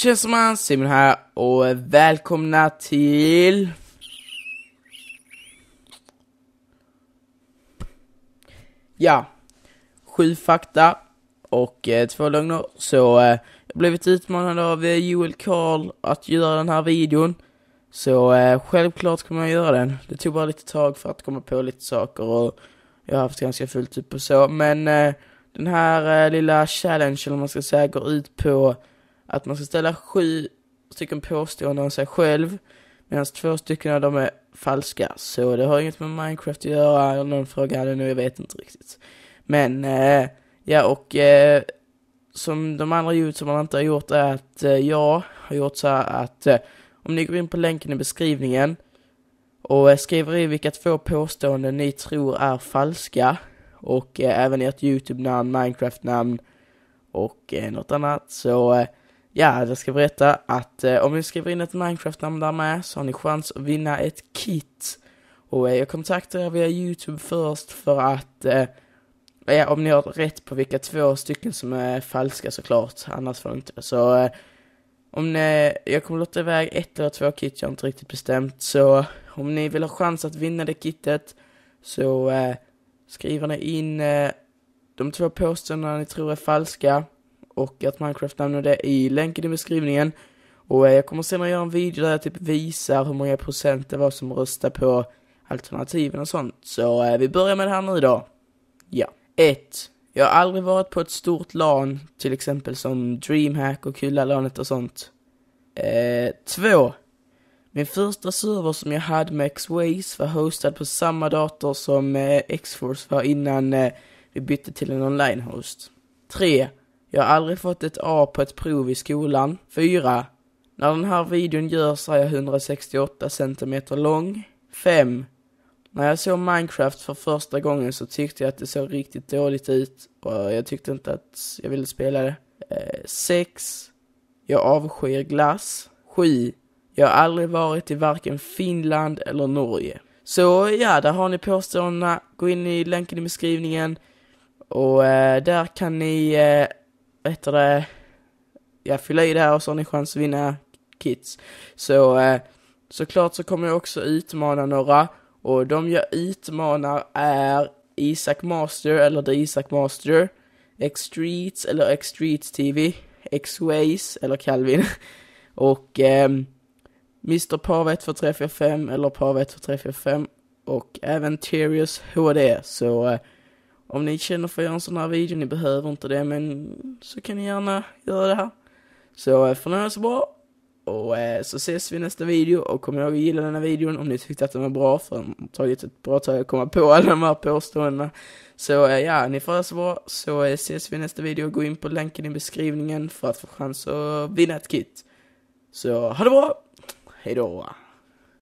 Tjena man, Simon här och välkomna till... Ja, sju fakta och eh, två lögner. Så eh, jag blev utmanad av eh, Joel Karl att göra den här videon. Så eh, självklart kommer jag göra den. Det tog bara lite tag för att komma på lite saker och jag har haft ganska fullt upp och så. Men eh, den här eh, lilla challengen, om man ska säga, går ut på att man ska ställa sju stycken påståenden om sig själv. Medan två stycken av dem är falska. Så det har inget med Minecraft att göra. eller Någon frågade nu, jag vet inte riktigt. Men, eh, ja och eh, som de andra youtuberna inte har gjort är att eh, jag har gjort så här att eh, om ni går in på länken i beskrivningen och eh, skriver i vilka två påståenden ni tror är falska och eh, även ert YouTube-namn, Minecraft-namn och något annat så Ja, jag ska berätta att eh, om ni skriver in ett Minecraft-namn där med så har ni chans att vinna ett kit. Och eh, jag kontaktar er via YouTube först för att eh, om ni har rätt på vilka två stycken som är falska såklart, annars får ni inte Så eh, om ni, jag kommer låta iväg ett eller två kit, jag har inte riktigt bestämt. Så om ni vill ha chans att vinna det kittet så eh, skriver ni in eh, de två påståendena ni tror är falska och att Minecraft nämner i länken i beskrivningen. Och eh, jag kommer senare göra en video där jag typ visar hur många procent det var som röstade på alternativen och sånt. Så eh, vi börjar med det här nu då. Ja. 1. Jag har aldrig varit på ett stort LAN, till exempel som DreamHack och Kullalanet och sånt. 2. Eh, Min första server som jag hade med X-Ways var hostad på samma dator som eh, X-Force var innan eh, vi bytte till en online-host. 3. Jag har aldrig fått ett A på ett prov i skolan. 4. När den här videon görs är jag 168 cm lång. 5. När jag såg Minecraft för första gången så tyckte jag att det såg riktigt dåligt ut och jag tyckte inte att jag ville spela det. 6. Eh, jag avskyr glass. 7. Jag har aldrig varit i varken Finland eller Norge. Så ja, där har ni påståendena. Gå in i länken i beskrivningen och eh, där kan ni eh, vad heter det, ja, fylla i det här och så har ni chans att vinna kits. Så eh, såklart så kommer jag också utmana några och de jag utmanar är Isak Master eller The Isak Master, X-Streets eller X-Streets TV, X-Ways eller Calvin och eh, Mr. Pav 12345 eller Pav 12345 och även Terius HD så eh, om ni känner för att göra en sån här video, ni behöver inte det, men så kan ni gärna göra det här. Så för nu är det så bra. Och eh, så ses vi i nästa video och kom ihåg att gilla den här videon om ni tyckte att den var bra för den har tagit ett bra tag att komma på alla de här påståendena. Så eh, ja, ni får ha så bra så eh, ses vi i nästa video. Gå in på länken i beskrivningen för att få chans att vinna ett kit. Så ha det bra, hej då!